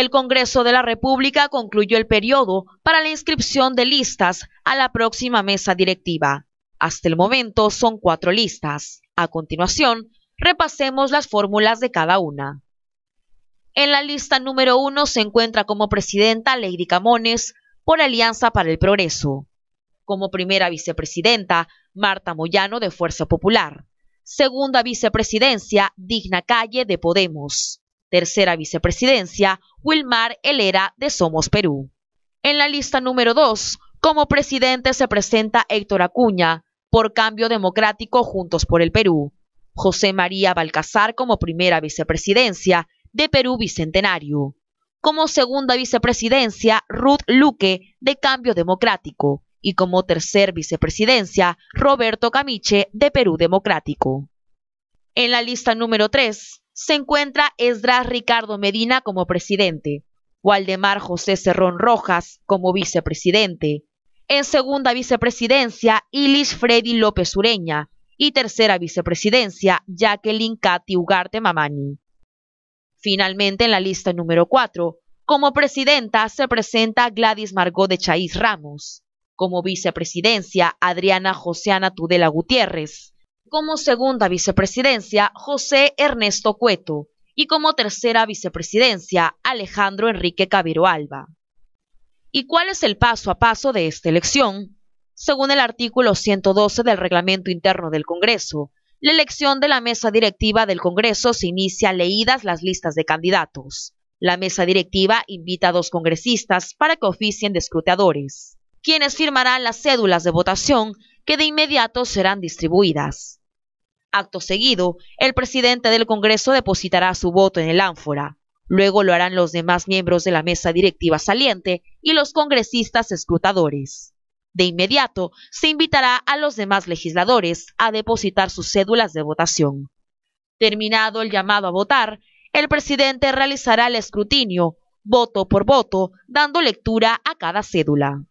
El Congreso de la República concluyó el periodo para la inscripción de listas a la próxima mesa directiva. Hasta el momento son cuatro listas. A continuación, repasemos las fórmulas de cada una. En la lista número uno se encuentra como presidenta Lady Camones por Alianza para el Progreso. Como primera vicepresidenta, Marta Moyano de Fuerza Popular. Segunda vicepresidencia, Digna Calle de Podemos. Tercera vicepresidencia, Wilmar Helera de Somos Perú. En la lista número 2, como presidente se presenta Héctor Acuña, por Cambio Democrático Juntos por el Perú. José María Balcazar como primera vicepresidencia de Perú Bicentenario. Como segunda vicepresidencia, Ruth Luque de Cambio Democrático. Y como tercer vicepresidencia, Roberto Camiche de Perú Democrático. En la lista número 3 se encuentra Esdras Ricardo Medina como presidente, Waldemar José Cerrón Rojas como vicepresidente, en segunda vicepresidencia Ilis Freddy López Ureña y tercera vicepresidencia Jacqueline Cati Ugarte Mamani. Finalmente, en la lista número 4, como presidenta se presenta Gladys Margot de Chaís Ramos, como vicepresidencia Adriana Joseana Tudela Gutiérrez, como segunda vicepresidencia José Ernesto Cueto y como tercera vicepresidencia Alejandro Enrique Cabiro Alba. ¿Y cuál es el paso a paso de esta elección? Según el artículo 112 del reglamento interno del Congreso, la elección de la mesa directiva del Congreso se inicia leídas las listas de candidatos. La mesa directiva invita a dos congresistas para que oficien de escrutadores, quienes firmarán las cédulas de votación que de inmediato serán distribuidas. Acto seguido, el presidente del Congreso depositará su voto en el ánfora. Luego lo harán los demás miembros de la mesa directiva saliente y los congresistas escrutadores. De inmediato, se invitará a los demás legisladores a depositar sus cédulas de votación. Terminado el llamado a votar, el presidente realizará el escrutinio, voto por voto, dando lectura a cada cédula.